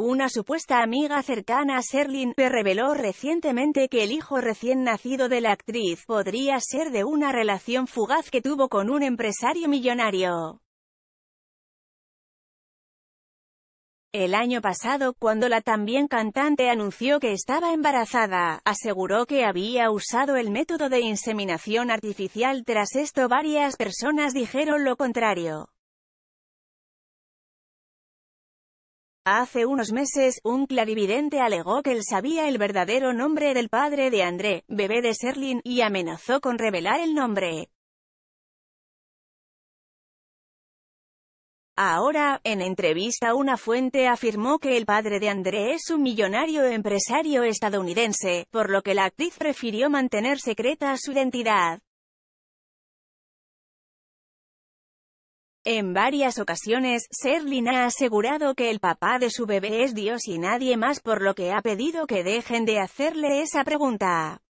Una supuesta amiga cercana a Serling reveló recientemente que el hijo recién nacido de la actriz podría ser de una relación fugaz que tuvo con un empresario millonario. El año pasado, cuando la también cantante anunció que estaba embarazada, aseguró que había usado el método de inseminación artificial. Tras esto varias personas dijeron lo contrario. Hace unos meses, un clarividente alegó que él sabía el verdadero nombre del padre de André, bebé de Serlin, y amenazó con revelar el nombre. Ahora, en entrevista una fuente afirmó que el padre de André es un millonario empresario estadounidense, por lo que la actriz prefirió mantener secreta su identidad. En varias ocasiones, Serlin ha asegurado que el papá de su bebé es Dios y nadie más por lo que ha pedido que dejen de hacerle esa pregunta.